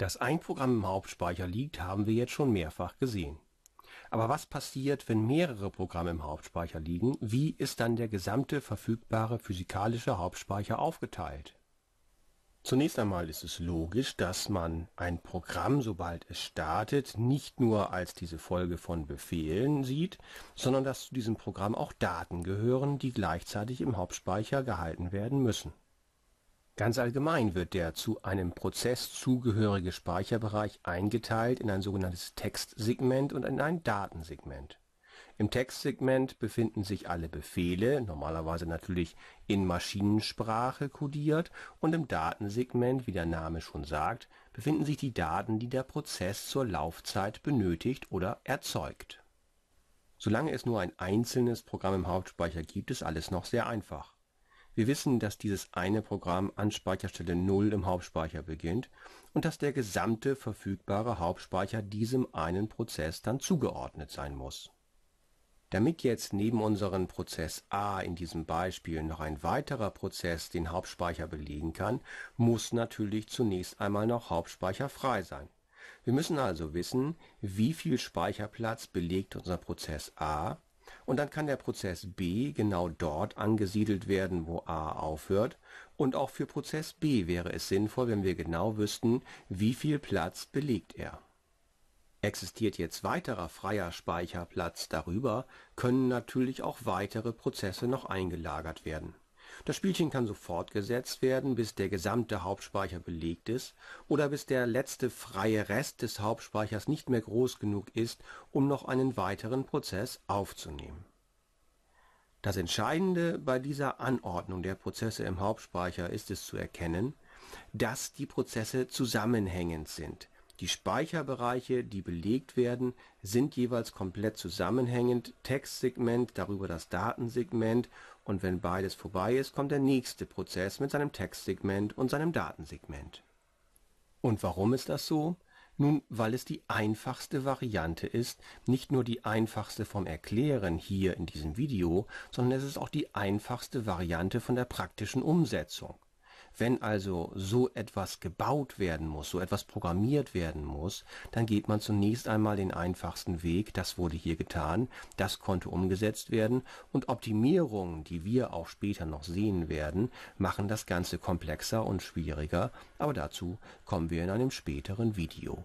Dass ein Programm im Hauptspeicher liegt, haben wir jetzt schon mehrfach gesehen. Aber was passiert, wenn mehrere Programme im Hauptspeicher liegen, wie ist dann der gesamte verfügbare physikalische Hauptspeicher aufgeteilt? Zunächst einmal ist es logisch, dass man ein Programm, sobald es startet, nicht nur als diese Folge von Befehlen sieht, sondern dass zu diesem Programm auch Daten gehören, die gleichzeitig im Hauptspeicher gehalten werden müssen Ganz allgemein wird der zu einem Prozess zugehörige Speicherbereich eingeteilt in ein sogenanntes Textsegment und in ein Datensegment. Im Textsegment befinden sich alle Befehle, normalerweise natürlich in Maschinensprache codiert, und im Datensegment, wie der Name schon sagt, befinden sich die Daten, die der Prozess zur Laufzeit benötigt oder erzeugt. Solange es nur ein einzelnes Programm im Hauptspeicher gibt, ist alles noch sehr einfach wir wissen, dass dieses eine Programm an Speicherstelle 0 im Hauptspeicher beginnt und dass der gesamte verfügbare Hauptspeicher diesem einen Prozess dann zugeordnet sein muss. Damit jetzt neben unserem Prozess A in diesem Beispiel noch ein weiterer Prozess den Hauptspeicher belegen kann, muss natürlich zunächst einmal noch Hauptspeicher frei sein. Wir müssen also wissen, wie viel Speicherplatz belegt unser Prozess A und dann kann der Prozess B genau dort angesiedelt werden, wo A aufhört. Und auch für Prozess B wäre es sinnvoll, wenn wir genau wüssten, wie viel Platz belegt er. Existiert jetzt weiterer freier Speicherplatz darüber, können natürlich auch weitere Prozesse noch eingelagert werden das Spielchen kann so fortgesetzt werden, bis der gesamte Hauptspeicher belegt ist oder bis der letzte freie Rest des Hauptspeichers nicht mehr groß genug ist, um noch einen weiteren Prozess aufzunehmen. Das Entscheidende bei dieser Anordnung der Prozesse im Hauptspeicher ist es zu erkennen, dass die Prozesse zusammenhängend sind die Speicherbereiche, die belegt werden, sind jeweils komplett zusammenhängend, Textsegment, darüber das Datensegment und wenn beides vorbei ist, kommt der nächste Prozess mit seinem Textsegment und seinem Datensegment. Und warum ist das so? Nun, weil es die einfachste Variante ist, nicht nur die einfachste vom Erklären hier in diesem Video, sondern es ist auch die einfachste Variante von der praktischen Umsetzung. Wenn also so etwas gebaut werden muss, so etwas programmiert werden muss, dann geht man zunächst einmal den einfachsten Weg, das wurde hier getan, das konnte umgesetzt werden und Optimierungen, die wir auch später noch sehen werden, machen das Ganze komplexer und schwieriger, aber dazu kommen wir in einem späteren Video.